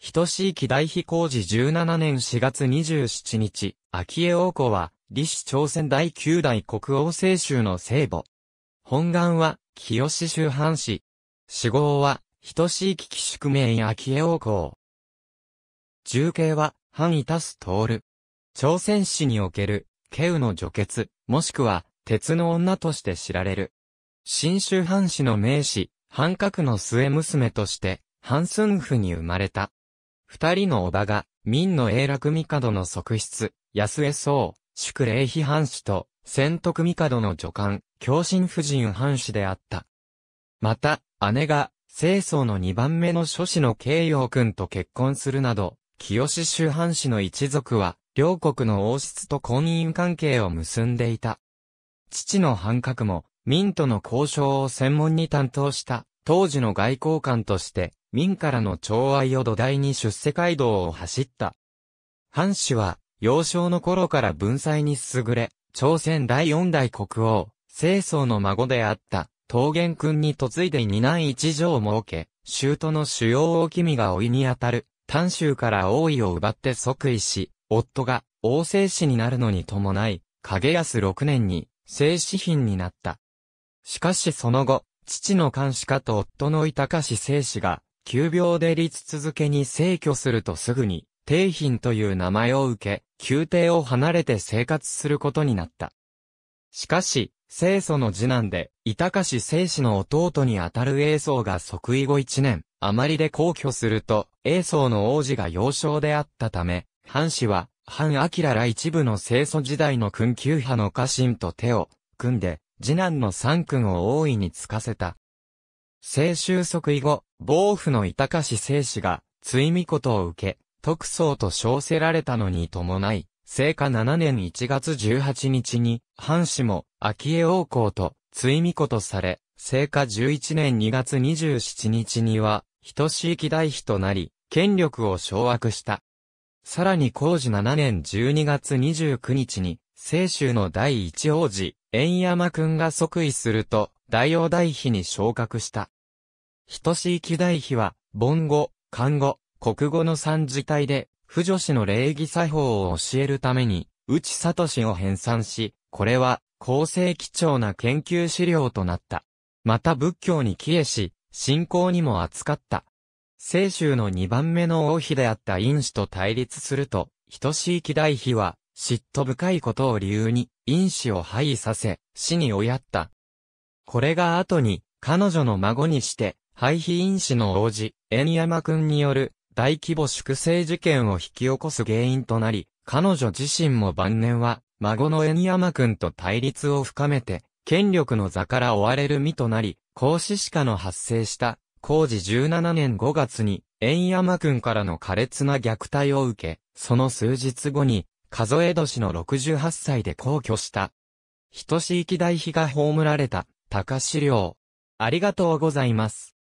等しい機大飛工事17年4月27日、秋江王子は、李氏朝鮮第9代国王政州の聖母。本願は、清州藩士。死亡は、等しい危機宿命秋江王子。重慶は、範囲たす通る。朝鮮史における、慶雨の除血、もしくは、鉄の女として知られる。新州藩士の名士、藩閣の末娘として、ハンスンフに生まれた。二人の叔母が、民の永楽帝の側室、安江宗、宿礼批判士と、仙徳帝の助官、共振夫人藩士であった。また、姉が、清宗の二番目の諸子の慶陽君と結婚するなど、清志藩士の一族は、両国の王室と婚姻関係を結んでいた。父の藩閣も、民との交渉を専門に担当した、当時の外交官として、民からの寵愛を土台に出世街道を走った。藩主は、幼少の頃から文才に優れ、朝鮮第四代国王、清宗の孫であった、桃源君に嫁いで二男一女を設け、都の主要大君が老いにあたる、丹州から王位を奪って即位し、夫が王政氏になるのに伴い、影安六年に、正子品になった。しかしその後、父の監視家と夫のか氏正子が、急病で立続けに逝去するとすぐに、帝賓という名前を受け、宮廷を離れて生活することになった。しかし、清祖の次男で、板橋清氏の弟にあたる栄宗が即位後一年、余りで皇居すると、栄宗の王子が幼少であったため、藩士は、藩明ら一部の清祖時代の君級派の家臣と手を、組んで、次男の三君を大いにつかせた。聖収束以後、暴府の板橋聖子が、追味事とを受け、特捜と称せられたのに伴い、聖火7年1月18日に、藩士も、秋江王公と、追味事とされ、聖火11年2月27日には、等しい期代妃となり、権力を掌握した。さらに工事7年12月29日に、聖州の第一王子、円山くんが即位すると、大王大妃に昇格した。等しい記代妃は、梵語、漢語、国語の三字体で、不女子の礼儀作法を教えるために、内里氏を編纂し、これは、後世貴重な研究資料となった。また仏教に帰依し、信仰にも扱った。聖州の二番目の王妃であった因子と対立すると、等しい貴代妃は、嫉妬深いことを理由に、因子を廃位させ、死に追いやった。これが後に、彼女の孫にして、廃妃因子の王子、円山くんによる大規模粛清事件を引き起こす原因となり、彼女自身も晩年は、孫の円山くんと対立を深めて、権力の座から追われる身となり、孔子鹿の発生した工事17年5月に、円山くんからの苛烈な虐待を受け、その数日後に、数え年の68歳で皇居した。等しい期大碑が葬られた、高資料。ありがとうございます。